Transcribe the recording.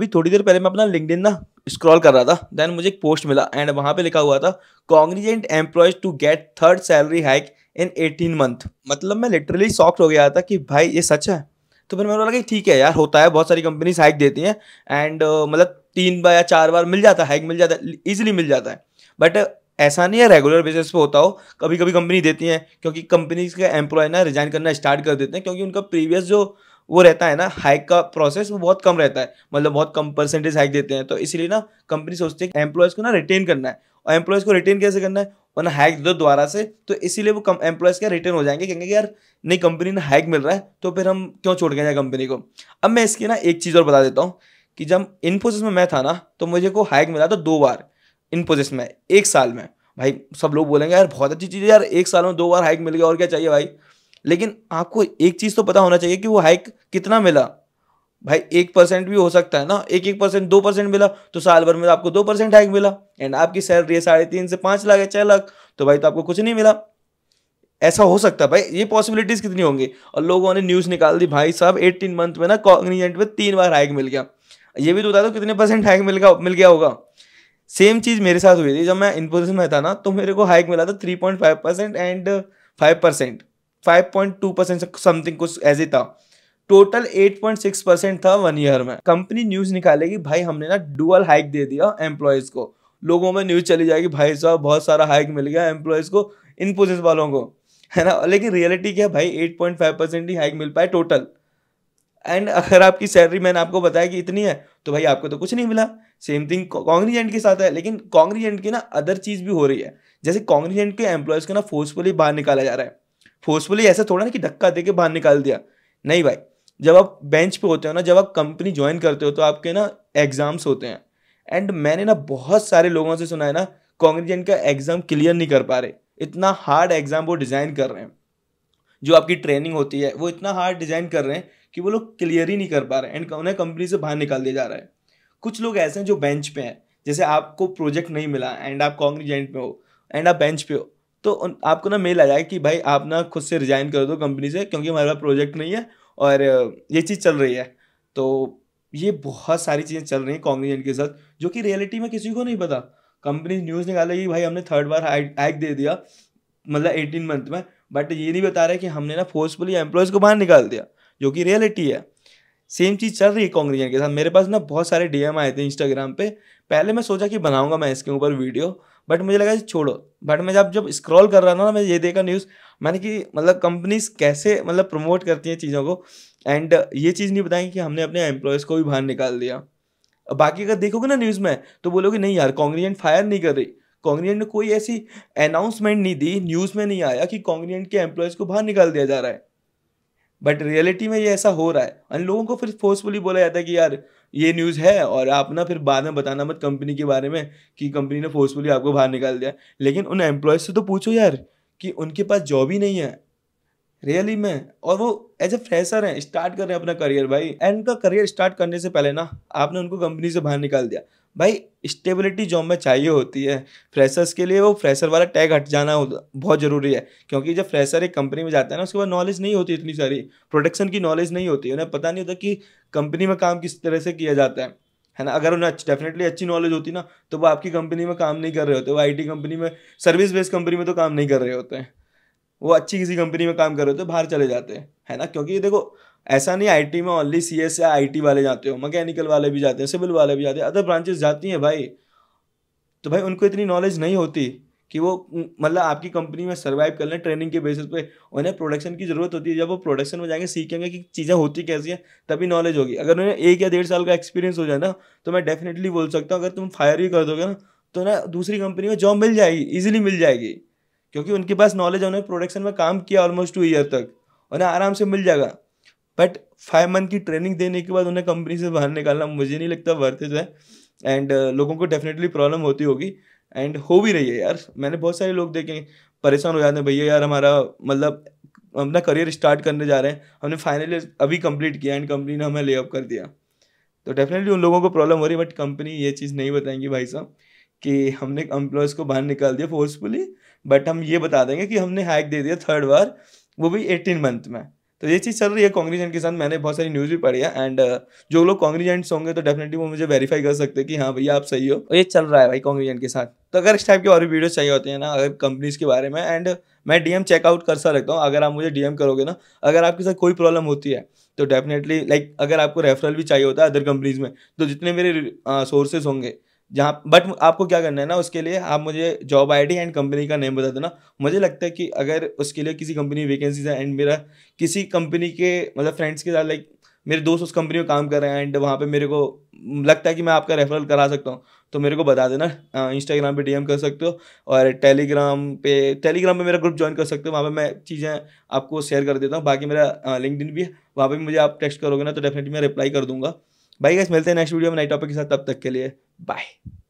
अभी थोड़ी देर पहले मैं अपना लिंकड ना स्क्रॉल कर रहा था देन मुझे एक पोस्ट मिला एंड वहाँ पे लिखा हुआ था Cognizant employees to get third salary hike in eighteen month मतलब मैं लिटरली सॉफ्ट हो गया था कि भाई ये सच है तो फिर मैंने बोला कि ठीक है यार होता है बहुत सारी कंपनीज हाइक देती हैं एंड uh, मतलब तीन बार या चार बार मिल जाता है हाइक मिल जाता है ईजिली मिल जाता है बट ऐसा नहीं है रेगुलर बेसिस पे होता हो कभी कभी कंपनी देती हैं क्योंकि कंपनीज के एम्प्लॉय ना रिजाइन करना स्टार्ट कर देते हैं क्योंकि उनका प्रीवियस जो वो रहता है ना हाइक का प्रोसेस वो बहुत कम रहता है मतलब बहुत कम परसेंटेज हाइक देते हैं तो इसलिए ना कंपनी सोचती है एम्प्लॉयज़ को ना रिटेन करना है और एम्प्लॉयज़ को रिटेन कैसे करना है ना हाइक दो दोबारा से तो इसीलिए वो एम्प्लॉयज़ के रिटर्न हो जाएंगे कहेंगे यार नहीं कंपनी ने हाइक मिल रहा है तो फिर हम क्यों छोड़ के जाए कंपनी को अब मैं इसकी ना एक चीज़ और बता देता हूँ कि जब इन्फोसिस में मैं था ना तो मुझे को हाइक मिला था दो बार इन्फोसिस में एक साल में भाई सब लोग बोलेंगे यार बहुत अच्छी चीज़ है यार एक साल में दो बार हाइक मिल गया और क्या चाहिए भाई लेकिन आपको एक चीज़ तो पता होना चाहिए कि वो हाइक कितना मिला भाई एक परसेंट भी हो सकता है ना एक एक परसेंट दो परसेंट मिला तो साल भर में आपको दो परसेंट हाइक मिला एंड आपकी सैलरी है साढ़े तीन से पाँच लाख या छह लाख तो भाई तो आपको कुछ नहीं मिला ऐसा हो सकता है भाई ये पॉसिबिलिटीज़ कितनी होंगी और लोगों ने न्यूज़ निकाल दी भाई साहब एट्टीन मंथ में ना कॉग्निजेंट में तीन बार हाइक मिल गया ये भी तो बता दो कितने परसेंट हाइक मिल गया मिल गया होगा सेम चीज़ मेरे साथ हुई थी जब मैं इन्फोसिस में था ना तो मेरे को हाइक मिला था three point five percent and five percent 5.2 percent something कुछ ऐसे था टोटल 8.6 परसेंट था वन ईयर में कंपनी न्यूज निकालेगी भाई हमने ना डुअल हाइक दे दिया एम्प्लॉयज को लोगों में न्यूज चली जाएगी भाई साहब बहुत सारा हाइक मिल गया एम्प्लॉयज को इन वालों को है ना लेकिन रियलिटी क्या है भाई 8.5 परसेंट ही हाइक मिल पाए टोटल एंड अगर आपकी सैलरी मैंने आपको बताया कि इतनी है तो भाई आपको तो कुछ नहीं मिला सेम थिंग कांग्रीजेंट के साथ है लेकिन कांग्रीजेंट की ना अदर चीज़ भी हो रही है जैसे कांग्रीजेंट के एम्प्लॉयज़ को ना फोर्सफुली बाहर निकाला जा रहा है फोर्सफुली ऐसा थोड़ा ना कि धक्का दे के बाहर निकाल दिया नहीं भाई जब आप बेंच पे होते हो ना जब आप कंपनी ज्वाइन करते हो तो आपके ना एग्ज़ाम्स होते हैं एंड मैंने ना बहुत सारे लोगों से सुना है ना कॉन्ग्रीजेंट का एग्ज़ाम क्लियर नहीं कर पा रहे इतना हार्ड एग्ज़ाम वो डिज़ाइन कर रहे हैं जो आपकी ट्रेनिंग होती है वो इतना हार्ड डिज़ाइन कर रहे हैं कि वो लोग क्लियर ही नहीं कर पा रहे एंड उन्हें कंपनी से बाहर निकाल दिया जा रहा है कुछ लोग ऐसे हैं जो बेंच पे हैं जैसे आपको प्रोजेक्ट नहीं मिला एंड आप कॉन्ग्रीजेंट में हो एंड आप बेंच पे हो तो आपको ना मेल आ जाएगा कि भाई आप ना खुद से रिज़ाइन कर दो कंपनी से क्योंकि हमारे पास प्रोजेक्ट नहीं है और ये चीज़ चल रही है तो ये बहुत सारी चीज़ें चल रही हैं कॉन्ग्रीजेंट के साथ जो कि रियलिटी में किसी को नहीं पता कंपनी न्यूज़ निकालेगी भाई हमने थर्ड बार हाइक दे दिया मतलब एटीन मंथ में बट ये नहीं बता रहे कि हमने ना फोर्सफुली एम्प्लॉयज़ को बाहर निकाल दिया जो कि रियलिटी है सेम चीज़ चल रही है कॉन्ग्रीजेंट के साथ मेरे पास ना बहुत सारे डीएम आए थे इंस्टाग्राम पर पहले मैं सोचा कि बनाऊंगा मैं इसके ऊपर वीडियो बट मुझे लगा छोड़ो बट मैं जब जब स्क्रॉल कर रहा था ना मैं ये देखा न्यूज़ मैंने कि मतलब कंपनीज कैसे मतलब प्रमोट करती हैं चीज़ों को एंड ये चीज़ नहीं बताएंगे कि हमने अपने एम्प्लॉयज़ को भी बाहर निकाल दिया बाकी अगर देखोगे ना न्यूज़ में तो बोलोगे नहीं यार कॉन्ग्रीजेंट फायर नहीं कर रही कॉन्ग्रीजेंट ने कोई ऐसी अनाउंसमेंट नहीं दी न्यूज़ में नहीं आया कि कॉन्ग्रीजेंट के एम्प्लॉयज़ को बाहर निकाल दिया जा रहा है बट रियलिटी में ये ऐसा हो रहा है एंड लोगों को फिर फोर्सफुली बोला जाता है कि यार ये न्यूज़ है और आप ना फिर बाद में बताना मत कंपनी के बारे में कि कंपनी ने फोर्सफुली आपको बाहर निकाल दिया लेकिन उन एम्प्लॉयज़ से तो पूछो यार कि उनके पास जॉब ही नहीं है रियली में और वो एज ए फ्रेशर हैं स्टार्ट कर रहे हैं अपना करियर भाई एंड उनका करियर स्टार्ट करने से पहले ना आपने उनको कंपनी से बाहर निकाल दिया भाई स्टेबिलिटी जॉब में चाहिए होती है फ्रेशर्स के लिए वो फ्रेशर वाला टैग हट जाना बहुत ज़रूरी है क्योंकि जब फ्रेशर एक कंपनी में जाता है ना उसके बाद नॉलेज नहीं होती इतनी सारी प्रोडक्शन की नॉलेज नहीं होती उन्हें पता नहीं होता कि कंपनी में काम किस तरह से किया जाता है है ना अगर उन्हें डेफिनेटली अच्छी नॉलेज होती ना तो वो आपकी कंपनी में काम नहीं कर रहे होते वो आई कंपनी में सर्विस बेस्ड कंपनी में तो काम नहीं कर रहे होते हैं वो अच्छी किसी कंपनी में काम कर रहे होते बाहर चले जाते हैं है ना क्योंकि देखो ऐसा नहीं आईटी में ओनली सी एस या आई वाले जाते हो मैकेनिकल वाले भी जाते हैं सिविल वाले भी जाते हैं अदर ब्रांचेस जाती हैं भाई तो भाई उनको इतनी नॉलेज नहीं होती कि वो मतलब आपकी कंपनी में सर्वाइव कर लें ट्रेनिंग के बेसिस पे उन्हें प्रोडक्शन की ज़रूरत होती है जब वो प्रोडक्शन में जाएंगे सीखेंगे कि चीज़ें होती कैसी हैं तभी नॉलेज होगी अगर उन्हें एक या डेढ़ साल का एक्सपीरियंस हो जाए ना तो मैं डेफिनेटली बोल सकता हूँ अगर तुम फायर भी कर दोगे ना तो ना दूसरी कंपनी में जॉब मिल जाएगी ईजिली मिल जाएगी क्योंकि उनके पास नॉलेज उन्होंने प्रोडक्शन में काम किया ऑलमोस्ट टू ईयर तक उन्हें आराम से मिल जाएगा बट फाइव मंथ की ट्रेनिंग देने के बाद उन्हें कंपनी से बाहर निकालना मुझे नहीं लगता वर्थ इज है एंड uh, लोगों को डेफिनेटली प्रॉब्लम होती होगी एंड हो भी रही है यार मैंने बहुत सारे लोग देखे परेशान हो जाते हैं भैया यार हमारा मतलब अपना करियर स्टार्ट करने जा रहे हैं हमने फाइनली अभी कंप्लीट किया एंड कंपनी ने हमें ले अप कर दिया तो डेफिनेटली उन लोगों को प्रॉब्लम हो रही है बट कंपनी ये चीज़ नहीं बताएंगी भाई साहब कि हमने एम्प्लॉयज़ को बाहर निकाल दिया फोर्सफुली बट हम ये बता देंगे कि हमने हैक दे दिया थर्ड बार वो भी एटीन मंथ में तो ये चीज़ चल रही है कांग्रेजेंट के साथ मैंने बहुत सारी न्यूज़ भी पढ़ी है एंड uh, जो लोग कांग्रेजेंट्स होंगे तो डेफिनेटली वो मुझे वेरीफाई कर सकते हैं कि हाँ भैया आप सही हो और ये चल रहा है भाई कांग्रेजेंट के साथ तो अगर इस टाइप के और भी वीडियोस चाहिए होते हैं ना अगर कंपनीज के बारे में एंड uh, मैं डीएम चेकआउट कर सा रखता हूँ अगर आप मुझे डीएम करोगे ना अगर आपके साथ कोई प्रॉब्लम होती है तो डेफिनेटली लाइक like, अगर आपको रेफरल भी चाहिए होता है अदर कंपनीज में तो जितने मेरे सोर्सेज uh, होंगे जहाँ बट आपको क्या करना है ना उसके लिए आप मुझे जॉब आईडी एंड कंपनी का नेम बता देना मुझे लगता है कि अगर उसके लिए किसी कंपनी वैकेंसीज है एंड मेरा किसी कंपनी के मतलब फ्रेंड्स के साथ लाइक मेरे दोस्त उस कंपनी में काम कर रहे हैं एंड वहाँ पे मेरे को लगता है कि मैं आपका रेफरल करा सकता हूँ तो मेरे को बता देना इंस्टाग्राम हाँ, पे डीएम कर सकते हो और टेलीग्राम पे टेलीग्राम पे मेरा ग्रुप ज्वाइन कर सकते हो वहाँ पे मैं चीज़ें आपको शेयर कर देता हूँ बाकी मेरा लिंकड हाँ, भी है वहाँ पर भी मुझे आप टेक्स्ट करोगे ना तो डेफिनेटली मैं रिप्लाई कर दूँगा बाई गैस मिलते हैं नेक्स्ट वीडियो में नई टॉपिक के साथ तब तक के लिए बाय